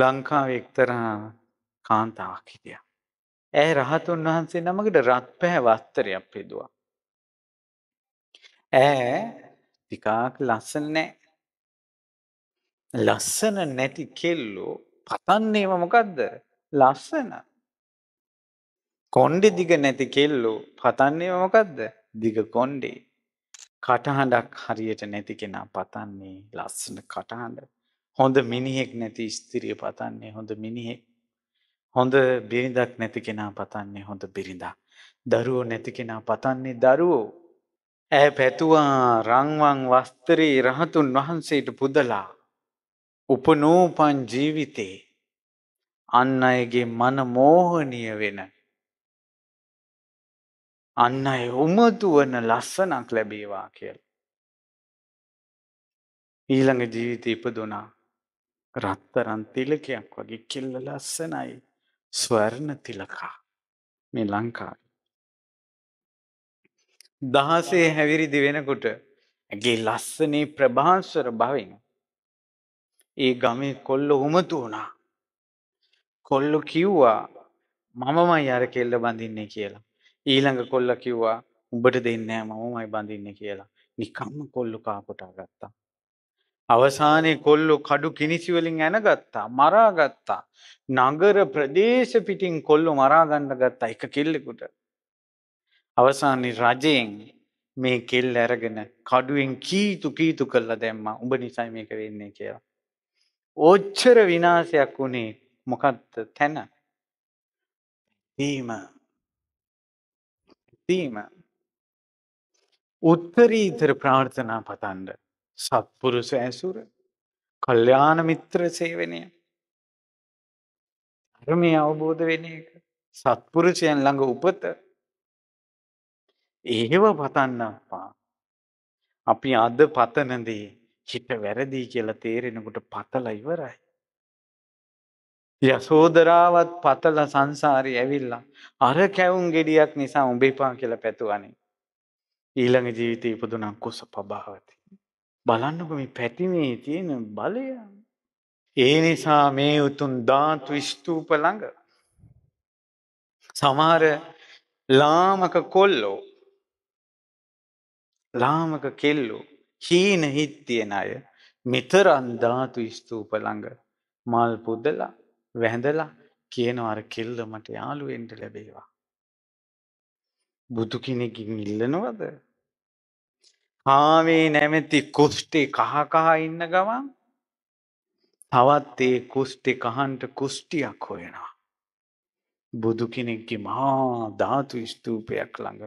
ලංකාව එක්තරා කාන්තාකිතිය. ඇ රහතුන් වහන්සේ නමකට රත් පැහැ වස්තරයක් පෙදවා. ඇ තිකාක් ලස්සන නෑ. ලස්සන නැති කෙල්ලෝ පතන්නේම මොකක්ද ලස්සන. කොන්්ඩෙ දිග නැති කෙල්ලෝ පතන්නේම මොකක්ද දිග කොන්්ඩේ. කටහඬක් හරියට නැති කෙනා පතන්නේ ලස්සන කටහඬ. හොඳ මිනිහෙක් නැති ස්තිරිය පතන්නේ හොඳ මිනිහෙක් හොඳ බිරිඳක් නැති කෙනා පතන්නේ හොඳ බිරිඳා. දරුවෝ නැති කෙනා පතන්නේ දරුවෝ. ඇ පැතුවා රංවන් වස්තරී රහතුන් වහන්සේට පුදලා. උපනූපන් ජීවිතේ අන්න අයගේ මන මෝහනය වෙන. අන්න අය උමතුවන ලස්සනක් ලැබේවා කියල. ඊළඟ ජීවිත ඉපදුනා රත්තරන් තිලකයක් වගේ කෙල්ල ලස්සනයි ස්වර්ණ තිලකා මේ ලංකාව. දහසේ හැවිරිදි වෙනකොට ඇගේ ලස්සනේ ප්‍රභාස්වර භවෙන් ඒ ගමේ කොල්ල උමතු වුණා. කොල්ලු කිව්වා මමමයි අර කෙල්ල බඳින්නේ කියලා. ඊළඟ කොල්ල කිව්වා උඹට දෙන්නෑ මමමයි බඳින්නේ කියලා. නිකම්ම කොල්ලු කාපටා ගත්තා. අවසානයේ කොල්ලෝ කඩු කිනිසි වලින් ඇනගත්තා මරාගත්තා නගර ප්‍රදේශ පිටින් කොල්ලෝ මරා ගන්න ගත්තා එක කෙල්ලෙකුට අවසානයේ රජයෙන් මේ කෙල්ල අරගෙන කඩුවෙන් කීතු කීතු කළා දැම්මා උඹ නිසා මේක වෙන්නේ කියලා ඕච්චර විනාශයක් වුණේ මොකද්ද තැන දීම දීම උත්තරීතර ප්‍රාර්ථනා පතන්නේ සත්පුරුෂ ඇසුර, කල්යාණ මිත්‍ර සේවනය. ධර්මයේ අවබෝධ වෙන එක, සත්පුරුෂයන් ළඟ උපත. ඒව පතන්නම්පා. අපි අද පතනදී හිත වැරදි කියලා තේරෙනකොට පතලා ඉවරයි. යසෝදරාවත් පතල සංසාරේ ඇවිල්ලා අර කැවුම් ගෙඩියක් නිසා උඹේපා කියලා පැතුවනේ. ඊළඟ ජීවිතේ ඉපදුනම් කුස පබාවති. බලන්නකො මේ පැතිමේ තියෙන බලය. ඒ නිසා මේ උතුම් ධාතු ස්තූප ළඟ සමහර ලාමක කොල්ලෝ ලාමක කෙල්ලෝ හීන හිත් තියෙන අය මෙතරම් ධාතු ස්තූප ළඟ මල් පුදලා වැඳලා කියනවා අර කෙල්ල මට යාළු වෙන්න ලැබේවා. බුදු කෙනෙක්ගෙන් ඉල්ලනවද? කාමේ නැමැති කුෂ්ටි කහ කහ ඉන්න ගමන් තවත් ඒ කුෂ්ටි කහන්ට කුෂ්ටියක් හොයනවා. බුදු කෙනෙක්ගේ මහා ධාතු ස්තූපයක් ළඟ